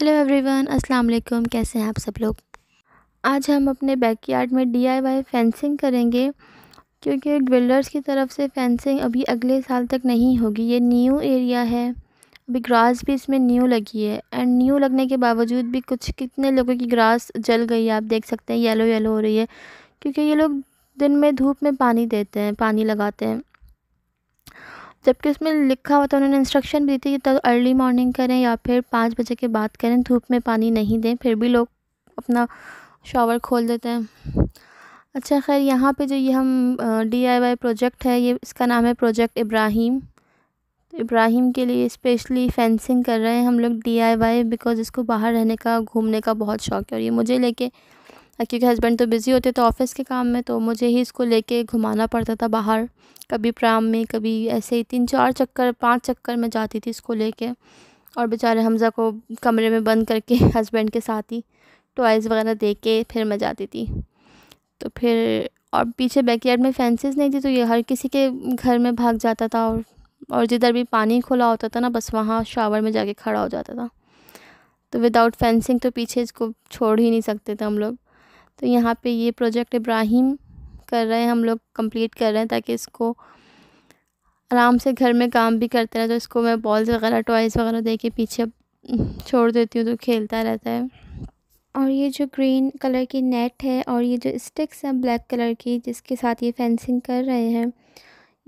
hello everyone अस्सलाम वालेकुम कैसे हैं आप सब लोग आज हम अपने बैकयार्ड में डीआईवाई फेंसिंग करेंगे क्योंकि बिल्डर्स की तरफ से फेंसिंग अभी अगले साल तक नहीं होगी ये न्यू एरिया है अभी ग्रास भी इसमें न्यू लगी है एंड न्यू लगने के बावजूद भी कुछ कितने लोगों की ग्रास जल गई है आप देख सकते हैं येलो येलो हो रही है क्योंकि ये लोग दिन में धूप में पानी देते हैं पानी लगाते हैं जबकि उसमें लिखा हुआ था उन्होंने इंस्ट्रक्शन भी दी थी कि तब अर्ली मॉर्निंग करें या फिर पाँच बजे के बाद करें धूप में पानी नहीं दें फिर भी लोग अपना शॉवर खोल देते हैं अच्छा खैर यहाँ पे जो ये हम डी प्रोजेक्ट है ये इसका नाम है प्रोजेक्ट इब्राहिम इब्राहिम के लिए स्पेशली फेंसिंग कर रहे हैं हम लोग डी बिकॉज़ इसको बाहर रहने का घूमने का बहुत शौक़ है और ये मुझे लेके क्योंकि हस्बैंड तो बिज़ी होते थे ऑफ़िस के काम में तो मुझे ही इसको लेके घुमाना पड़ता था बाहर कभी प्राम में कभी ऐसे ही तीन चार चक्कर पांच चक्कर में जाती थी इसको लेके और बेचारे हमज़ा को कमरे में बंद करके हस्बैंड के साथ ही टॉयज़ वगैरह दे के फिर मैं जाती थी तो फिर और पीछे बैकयार्ड में फेंसिस नहीं थी तो ये हर किसी के घर में भाग जाता था और और जिधर भी पानी खुला होता था ना बस वहाँ शावर में जाके खड़ा हो जाता था तो विदाउट फेंसिंग तो पीछे इसको छोड़ ही नहीं सकते थे हम लोग तो यहाँ पे ये प्रोजेक्ट इब्राहिम कर रहे हैं हम लोग कंप्लीट कर रहे हैं ताकि इसको आराम से घर में काम भी करते रहे तो इसको मैं बॉल्स वगैरह टॉयज़ वगैरह दे के पीछे छोड़ देती हूँ तो खेलता रहता है और ये जो ग्रीन कलर की नेट है और ये जो स्टिक्स हैं ब्लैक कलर की जिसके साथ ये फेंसिंग कर रहे हैं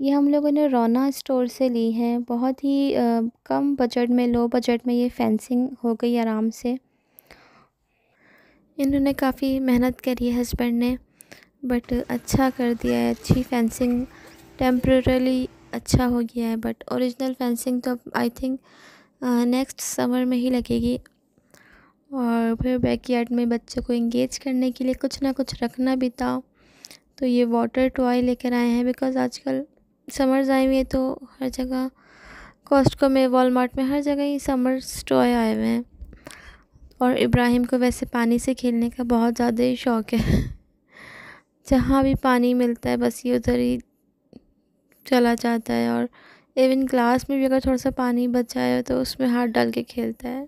ये हम लोगों ने रोना स्टोर से ली हैं बहुत ही आ, कम बजट में लो बजट में ये फेंसिंग हो गई आराम से इन्होंने काफ़ी मेहनत करी है हस्बैंड ने बट अच्छा कर दिया है अच्छी फेंसिंग टेम्प्रेरली अच्छा हो गया है बट ओरिजिनल फेंसिंग तो आई थिंक नेक्स्ट समर में ही लगेगी और फिर बैकयार्ड में बच्चों को इंगेज करने के लिए कुछ ना कुछ रखना भी था तो ये वाटर टॉय लेकर आए हैं बिकॉज़ आजकल समर्स आए हुए तो हर जगह कॉस्टको में वॉलमार्ट में हर जगह ही समर्स टॉय आए हुए हैं और इब्राहिम को वैसे पानी से खेलने का बहुत ज़्यादा ही शौक़ है जहाँ भी पानी मिलता है बस ये उधर ही चला जाता है और इवन ग्लास में भी अगर थोड़ा सा पानी बचा है तो उसमें हाथ डाल के खेलता है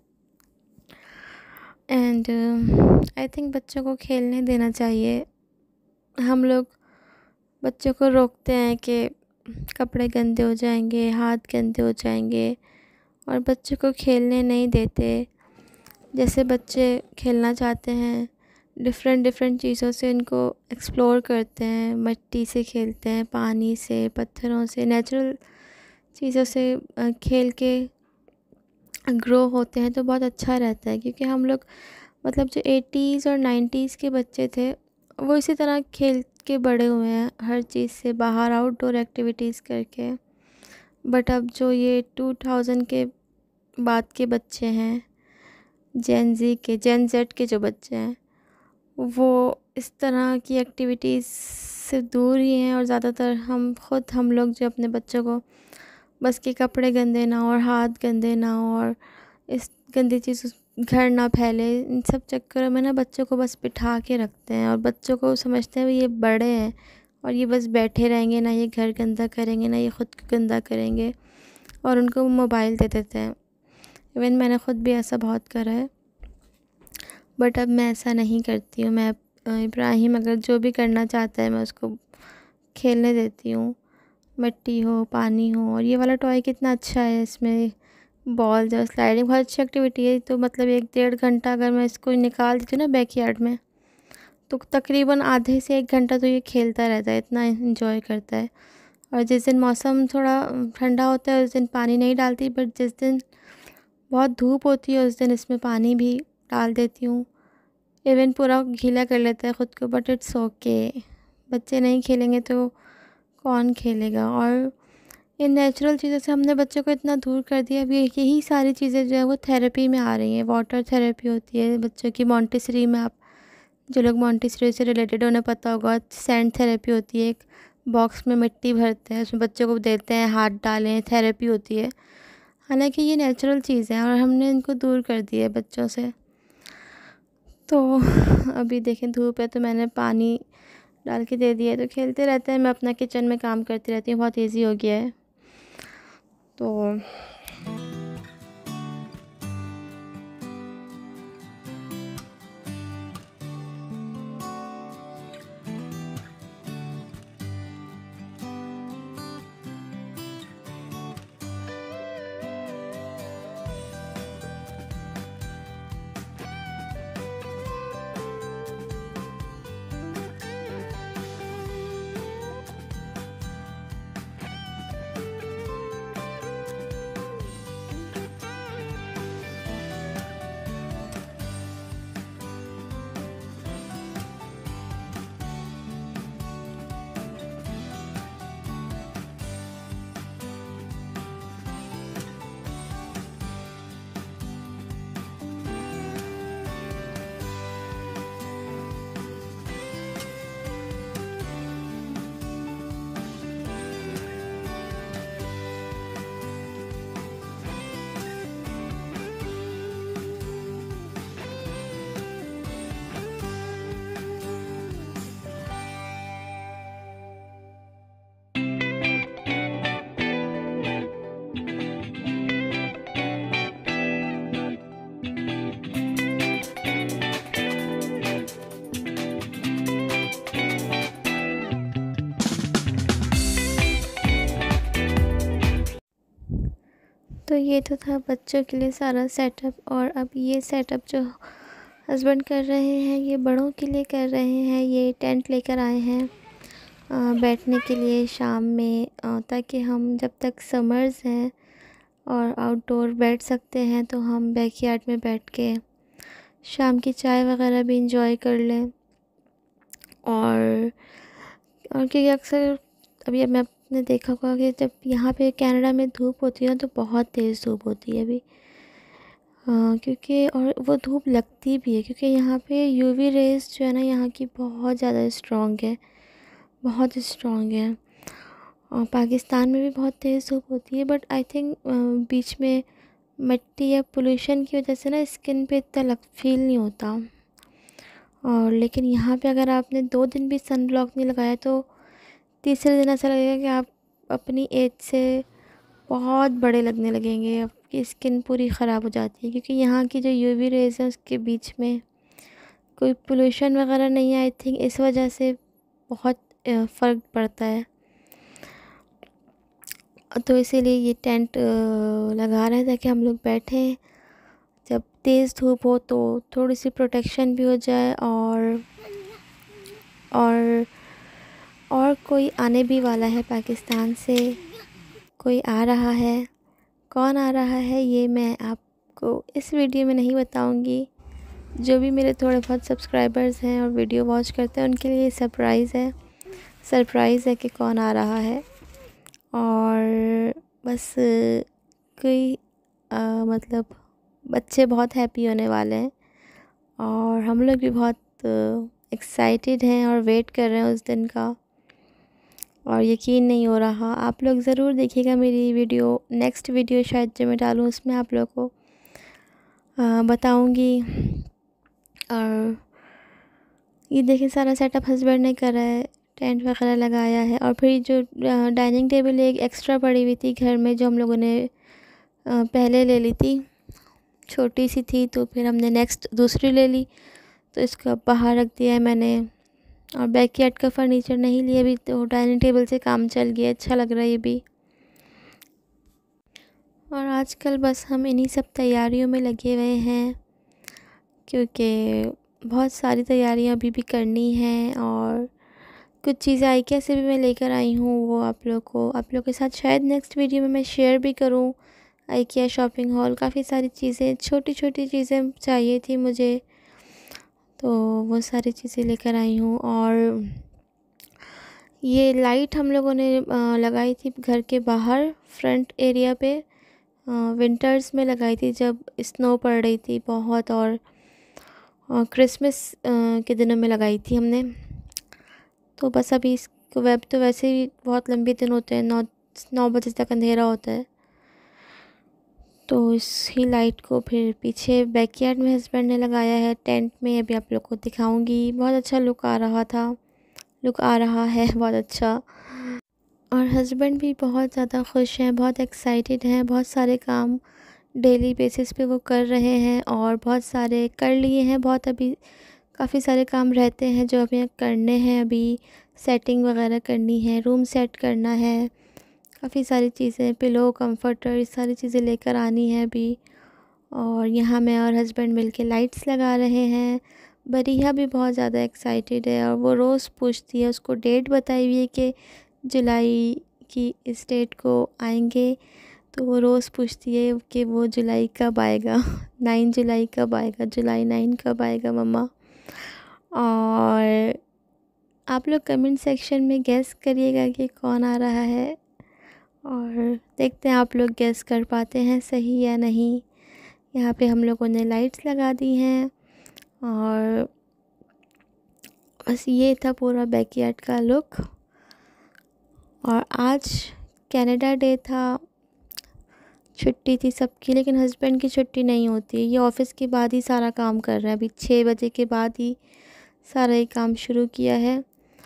एंड आई थिंक बच्चों को खेलने देना चाहिए हम लोग बच्चों को रोकते हैं कि कपड़े गंदे हो जाएंगे हाथ गंदे हो जाएंगे और बच्चों को खेलने नहीं देते जैसे बच्चे खेलना चाहते हैं डिफ़रेंट डिफ़रेंट चीज़ों से इनको एक्सप्लोर करते हैं मिट्टी से खेलते हैं पानी से पत्थरों से नेचुरल चीज़ों से खेल के ग्रो होते हैं तो बहुत अच्छा रहता है क्योंकि हम लोग मतलब जो एटीज़ और नाइन्टीज़ के बच्चे थे वो इसी तरह खेल के बड़े हुए हैं हर चीज़ से बाहर आउटडोर एक्टिविटीज़ करके बट अब जो ये टू थाउजेंड के बाद के बच्चे हैं जेन जी के जेन जेड के जो बच्चे हैं वो इस तरह की एक्टिविटीज़ से दूर ही हैं और ज़्यादातर हम खुद हम लोग जो अपने बच्चों को बस के कपड़े गंदे ना और हाथ गंदे ना और इस गंदी चीज़ घर ना फैले इन सब चक्कर में ना बच्चों को बस बिठा के रखते हैं और बच्चों को समझते हैं ये बड़े हैं और ये बस बैठे रहेंगे ना ये घर गंदा करेंगे ना ये ख़ुद को गंदा करेंगे और उनको मोबाइल दे देते हैं इवन मैंने ख़ुद भी ऐसा बहुत करा है बट अब मैं ऐसा नहीं करती हूँ मैं इब्राहिम अगर जो भी करना चाहता है मैं उसको खेलने देती हूँ मिट्टी हो पानी हो और ये वाला टॉय कितना अच्छा है इसमें बॉल जो स्लाइडिंग बहुत अच्छी एक्टिविटी है तो मतलब एक डेढ़ घंटा अगर मैं इसको निकाल देती हूँ ना बैक यार्ड में तो तकरीबन आधे से एक घंटा तो ये खेलता रहता है इतना इन्जॉय करता है और जिस दिन मौसम थोड़ा ठंडा होता है उस दिन पानी नहीं डालती बट जिस दिन बहुत धूप होती है उस दिन इसमें पानी भी डाल देती हूँ इवन पूरा गीला कर लेता है ख़ुद को बट इट्स ओके बच्चे नहीं खेलेंगे तो कौन खेलेगा और इन नेचुरल चीज़ों से हमने बच्चों को इतना दूर कर दिया अब यही सारी चीज़ें जो है वो थेरेपी में आ रही हैं वाटर थेरेपी होती है बच्चों की मॉन्टीसरी में आप जो लोग मॉन्टिसरी से रिलेटेड उन्हें पता होगा सैंड थेरेपी होती है एक बॉक्स में मिट्टी भरते हैं उसमें बच्चों को देते हैं हाथ डालें थेरेपी होती है हालांकि ये नेचुरल चीज़ है और हमने इनको दूर कर दिया है बच्चों से तो अभी देखें धूप है तो मैंने पानी डाल के दे दिया है तो खेलते रहते हैं मैं अपना किचन में काम करती रहती हूँ बहुत ईजी हो गया है तो तो ये तो था बच्चों के लिए सारा सेटअप और अब ये सेटअप जो हस्बैंड कर रहे हैं ये बड़ों के लिए कर रहे हैं ये टेंट लेकर आए हैं बैठने के लिए शाम में ताकि हम जब तक समर्स हैं और आउटडोर बैठ सकते हैं तो हम बैकयार्ड में बैठ के शाम की चाय वगैरह भी इंजॉय कर लें और और क्योंकि अक्सर अभी मैं आपने देखा होगा कि जब यहाँ पे कनाडा में धूप होती है तो बहुत तेज़ धूप होती है अभी क्योंकि और वो धूप लगती भी है क्योंकि यहाँ पे यूवी रेस जो है ना यहाँ की बहुत ज़्यादा स्ट्रॉन्ग है बहुत स्ट्रॉन्ग है और पाकिस्तान में भी बहुत तेज़ धूप होती है बट आई थिंक बीच में मिट्टी या पोल्यूशन की वजह से ना स्किन पे इतना लग फील नहीं होता और लेकिन यहाँ पे अगर आपने दो दिन भी सन ब्लॉक नहीं लगाया तो तीसरे दिन ऐसा लगेगा कि आप अपनी एज से बहुत बड़े लगने लगेंगे आपकी स्किन पूरी ख़राब हो जाती है क्योंकि यहाँ की जो यूवी रेज़ है उसके बीच में कोई पोल्यूशन वगैरह नहीं आई थिंक इस वजह से बहुत फ़र्क पड़ता है तो इसीलिए ये टेंट लगा रहे हैं ताकि हम लोग बैठें जब तेज़ धूप हो तो थोड़ी सी प्रोटेक्शन भी हो जाए और और और कोई आने भी वाला है पाकिस्तान से कोई आ रहा है कौन आ रहा है ये मैं आपको इस वीडियो में नहीं बताऊंगी जो भी मेरे थोड़े बहुत सब्सक्राइबर्स हैं और वीडियो वॉच करते हैं उनके लिए सरप्राइज़ है सरप्राइज़ है कि कौन आ रहा है और बस कोई आ, मतलब बच्चे बहुत हैप्पी होने वाले हैं और हम लोग भी बहुत एक्साइटेड हैं और वेट कर रहे हैं उस दिन का और यकीन नहीं हो रहा आप लोग ज़रूर देखिएगा मेरी वीडियो नेक्स्ट वीडियो शायद जो मैं डालूँ उसमें आप लोगों को बताऊँगी और ये देखें सारा सेटअप हस्बैंड ने करा है टेंट वगैरह लगाया है और फिर जो डाइनिंग टेबल एक एक्स्ट्रा पड़ी हुई थी घर में जो हम लोगों ने पहले ले ली थी छोटी सी थी तो फिर हमने नेक्स्ट दूसरी ले ली तो इसको बाहर रख दिया है मैंने और बैक यार्ड का फर्नीचर नहीं लिया अभी तो डाइनिंग टेबल से काम चल गया अच्छा लग रहा है ये भी और आजकल बस हम इन्हीं सब तैयारियों में लगे हुए हैं क्योंकि बहुत सारी तैयारियां अभी भी करनी हैं और कुछ चीज़ें आई से भी मैं लेकर आई हूँ वो आप लोग को आप लोग के साथ शायद नेक्स्ट वीडियो में मैं शेयर भी करूँ आइकिया शॉपिंग हॉल काफ़ी सारी चीज़ें छोटी छोटी चीज़ें चाहिए थी मुझे तो वो सारी चीज़ें लेकर आई हूँ और ये लाइट हम लोगों ने लगाई थी घर के बाहर फ्रंट एरिया पे विंटर्स में लगाई थी जब स्नो पड़ रही थी बहुत और क्रिसमस के दिनों में लगाई थी हमने तो बस अभी इस वेब तो वैसे ही बहुत लंबे दिन होते हैं नौ नौ बजे तक अंधेरा होता है तो इसकी लाइट को फिर पीछे बैक यार्ड में हस्बैंड ने लगाया है टेंट में अभी आप लोग को दिखाऊंगी बहुत अच्छा लुक आ रहा था लुक आ रहा है बहुत अच्छा और हस्बैंड भी बहुत ज़्यादा खुश हैं बहुत एक्साइटेड हैं बहुत सारे काम डेली बेसिस पे वो कर रहे हैं और बहुत सारे कर लिए हैं बहुत अभी काफ़ी सारे काम रहते हैं जो अभी करने हैं अभी सेटिंग वगैरह करनी है रूम सेट करना है काफ़ी सारी चीज़ें पिलो कंफर्टर इस सारी चीज़ें लेकर आनी है अभी और यहाँ मैं और हस्बैंड मिलके लाइट्स लगा रहे हैं बरिया भी बहुत ज़्यादा एक्साइटेड है और वो रोज़ पूछती है उसको डेट बताई हुई है कि जुलाई की इस डेट को आएंगे तो वो रोज़ पूछती है कि वो जुलाई कब आएगा नाइन जुलाई कब आएगा जुलाई नाइन कब आएगा मम्मा और आप लोग कमेंट सेक्शन में गैस करिएगा कि कौन आ रहा है और देखते हैं आप लोग गेस कर पाते हैं सही या नहीं यहाँ पे हम लोगों ने लाइट्स लगा दी हैं और बस ये था पूरा बैकयार्ड का लुक और आज कनाडा डे था छुट्टी थी सबकी लेकिन हस्बैंड की छुट्टी नहीं होती ये ऑफ़िस के बाद ही सारा काम कर रहा है अभी छः बजे के बाद ही सारा ही काम शुरू किया है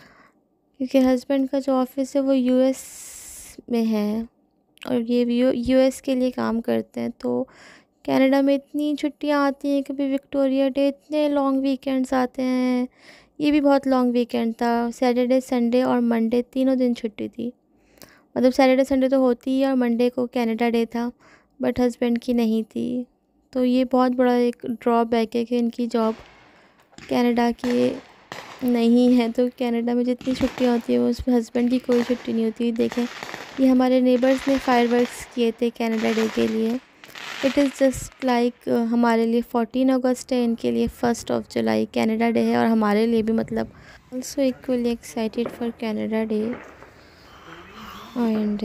क्योंकि हस्बैंड का जो ऑफ़िस है वो यूएस में हैं और ये यू एस के लिए काम करते हैं तो कनाडा में इतनी छुट्टियां आती हैं कभी विक्टोरिया डे इतने लॉन्ग वीकेंड्स आते हैं ये भी बहुत लॉन्ग वीकेंड था सैटरडे संडे और मंडे तीनों दिन छुट्टी थी मतलब सैटरडे संडे तो होती ही और मंडे को कनाडा डे था बट हस्बैंड की नहीं थी तो ये बहुत बड़ा एक ड्रॉबैक है कि इनकी जॉब कनाडा की नहीं है तो कनाडा में जितनी छुट्टियाँ होती है उसमें हस्बैंड की कोई छुट्टी नहीं होती देखें ये हमारे नेबर्स ने फायरवर्क्स किए थे कैनेडा डे के लिए इट इज़ जस्ट लाइक हमारे लिए फ़ोटीन अगस्त है इनके लिए first of July Canada day है और हमारे लिए भी मतलब also equally excited for Canada day and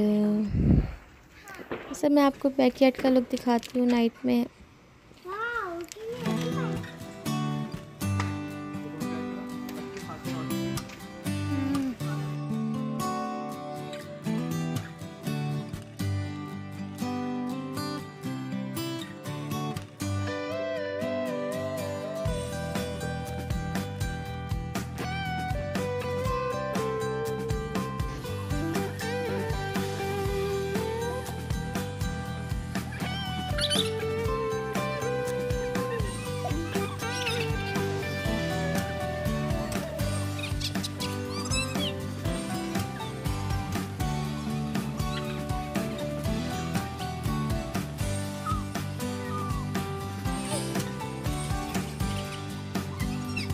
sir मैं आपको बैकयार्ड का लुक दिखाती हूँ नाइट में